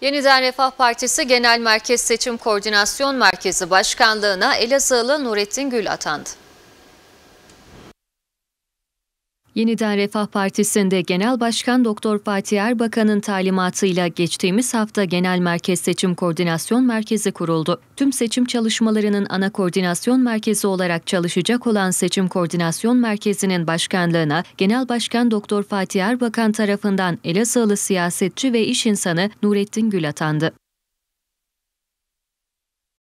Yeniden Refah Partisi Genel Merkez Seçim Koordinasyon Merkezi Başkanlığı'na Elazığlı Nurettin Gül atandı. Yeniden Refah Partisi'nde Genel Başkan Doktor Fatih Erbakan'ın talimatıyla geçtiğimiz hafta Genel Merkez Seçim Koordinasyon Merkezi kuruldu. Tüm seçim çalışmalarının ana koordinasyon merkezi olarak çalışacak olan Seçim Koordinasyon Merkezi'nin başkanlığına Genel Başkan Doktor Fatih Erbakan tarafından Elazığlı siyasetçi ve iş insanı Nurettin Gül atandı.